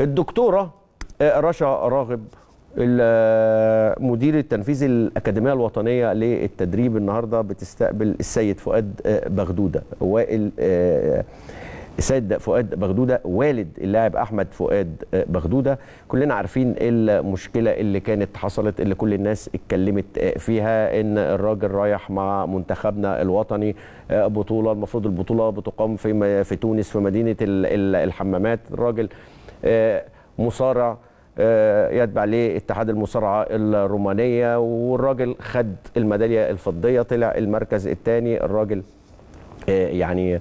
الدكتوره آه، رشا راغب المدير التنفيذي الأكاديمية الوطنية للتدريب النهاردة بتستقبل السيد فؤاد آه، بغدودة وائل آه، السيد فؤاد بغدودة والد اللاعب أحمد فؤاد بغدودة كلنا عارفين المشكلة اللي كانت حصلت اللي كل الناس اتكلمت فيها إن الراجل رايح مع منتخبنا الوطني بطولة المفروض البطولة بتقام في, في تونس في مدينة الحمامات الراجل آه، مصارع آه، يتبع لاتحاد اتحاد المصارعه الرومانيه والراجل خد الميداليه الفضيه طلع المركز الثاني الراجل آه، يعني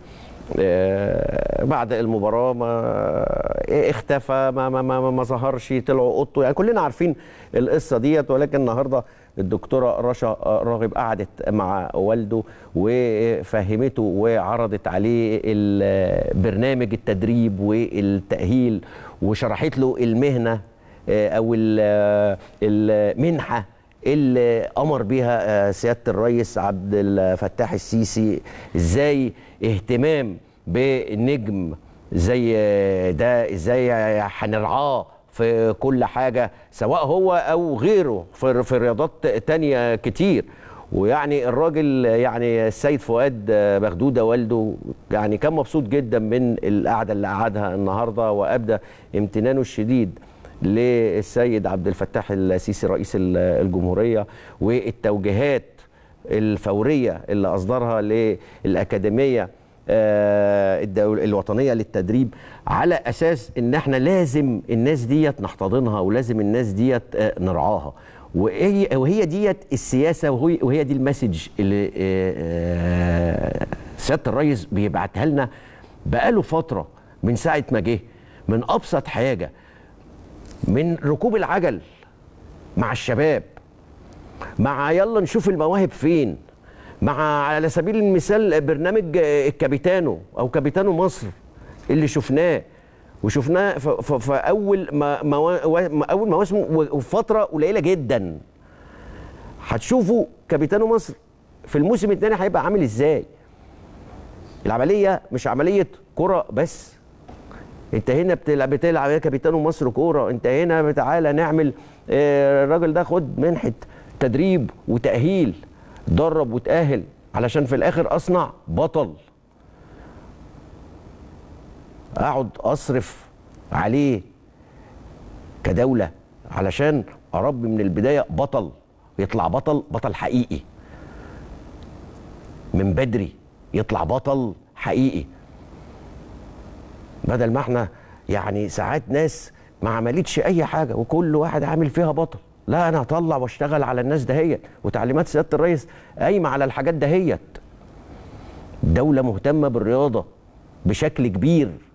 آه، بعد المباراه ما آه، اختفى ما ما ما, ما ظهرش طلعوا اوضته يعني كلنا عارفين القصه ديت ولكن النهارده الدكتوره رشا آه، راغب قعدت مع والده وفهمته وعرضت عليه البرنامج التدريب والتاهيل وشرحت له المهنه او المنحه اللي امر بيها آه، سياده الرئيس عبد الفتاح السيسي ازاي اهتمام بنجم زي آه، ده ازاي هنرعاه في كل حاجه سواء هو او غيره في, في رياضات تانية كتير ويعني الراجل يعني السيد فؤاد مخدوده آه، والده يعني كان مبسوط جدا من القعده اللي قعدها النهارده وابدى امتنانه الشديد للسيد عبد الفتاح السيسي رئيس الجمهورية والتوجيهات الفورية اللي أصدرها للأكاديمية آه، الدول الوطنيه للتدريب على اساس ان احنا لازم الناس ديت نحتضنها ولازم الناس ديت آه، نرعاها وهي وهي ديت السياسه وهي وهي دي المسج اللي آه، سياده الريس بيبعتها لنا بقاله فتره من ساعه ما جه من ابسط حاجه من ركوب العجل مع الشباب مع يلا نشوف المواهب فين مع على سبيل المثال برنامج الكابيتانو او كابيتانو مصر اللي شفناه وشفناه في اول ما, اول مواسم وفتره قليله جدا هتشوفوا كابيتانو مصر في الموسم الثاني هيبقى عامل ازاي العمليه مش عمليه كره بس انت هنا بتلعب بتلعب يا كابتن مصر كوره انت هنا تعالى نعمل آه، الراجل ده خد منحه تدريب وتاهيل درب وتاهل علشان في الاخر اصنع بطل اقعد اصرف عليه كدوله علشان اربي من البدايه بطل يطلع بطل بطل حقيقي من بدري يطلع بطل حقيقي بدل ما احنا يعني ساعات ناس ما عملتش اي حاجه وكل واحد عامل فيها بطل لا انا هطلع واشتغل على الناس دهيت وتعليمات سياده الرئيس قايمه على الحاجات دهيت دوله مهتمه بالرياضه بشكل كبير